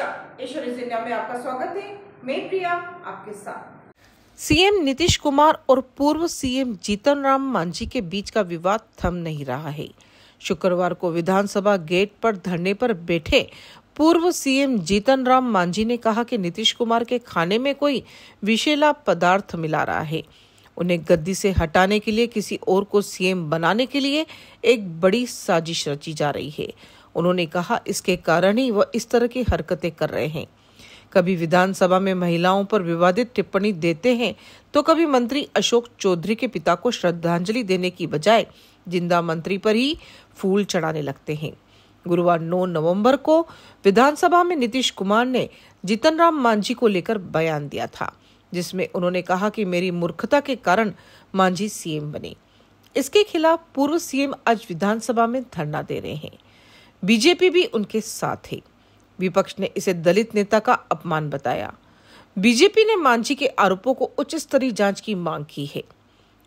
नमस्कार में आपका स्वागत है मैं प्रिया आपके साथ सीएम नीतीश कुमार और पूर्व सीएम जीतन राम मांझी के बीच का विवाद थम नहीं रहा है शुक्रवार को विधानसभा गेट पर धरने पर बैठे पूर्व सीएम जीतन राम मांझी ने कहा कि नीतीश कुमार के खाने में कोई विशेला पदार्थ मिला रहा है उन्हें गद्दी से हटाने के लिए किसी और को सीएम बनाने के लिए एक बड़ी साजिश रची जा रही है उन्होंने कहा इसके कारण ही वह इस तरह की हरकतें कर रहे हैं कभी विधानसभा में महिलाओं पर विवादित टिप्पणी देते हैं तो कभी मंत्री अशोक चौधरी के पिता को श्रद्धांजलि देने की बजाय जिंदा मंत्री पर ही फूल चढ़ाने लगते हैं गुरुवार 9 नवंबर को विधानसभा में नीतीश कुमार ने जीतन राम मांझी को लेकर बयान दिया था जिसमें उन्होंने कहा कि मेरी मूर्खता के कारण मांझी सीएम बने इसके खिलाफ पूर्व सीएम आज विधानसभा में धरना दे रहे हैं बीजेपी भी उनके साथ है विपक्ष ने इसे दलित नेता का अपमान बताया बीजेपी ने मांझी के आरोपों को उच्च स्तरीय जांच की मांग की है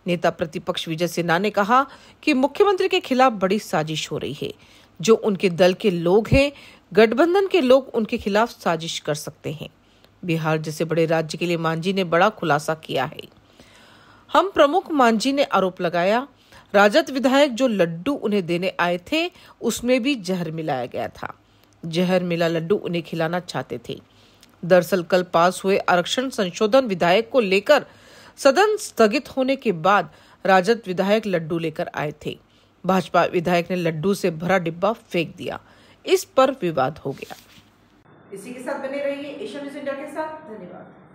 नेता प्रतिपक्ष विजय सिन्हा ने कहा कि मुख्यमंत्री के खिलाफ बड़ी साजिश हो रही है जो उनके दल के लोग हैं गठबंधन के लोग उनके खिलाफ साजिश कर सकते हैं बिहार जैसे बड़े राज्य के लिए मांझी ने बड़ा खुलासा किया है हम प्रमुख मांझी ने आरोप लगाया राजद विधायक जो लड्डू उन्हें देने आए थे उसमें भी जहर मिलाया गया था जहर मिला लड्डू उन्हें खिलाना चाहते थे दरअसल कल पास हुए आरक्षण संशोधन विधायक को लेकर सदन स्थगित होने के बाद राजद विधायक लड्डू लेकर आए थे भाजपा विधायक ने लड्डू से भरा डिब्बा फेंक दिया इस पर विवाद हो गया इसी के साथ बने रहिए एशिया न्यूज इंडिया के साथ धन्यवाद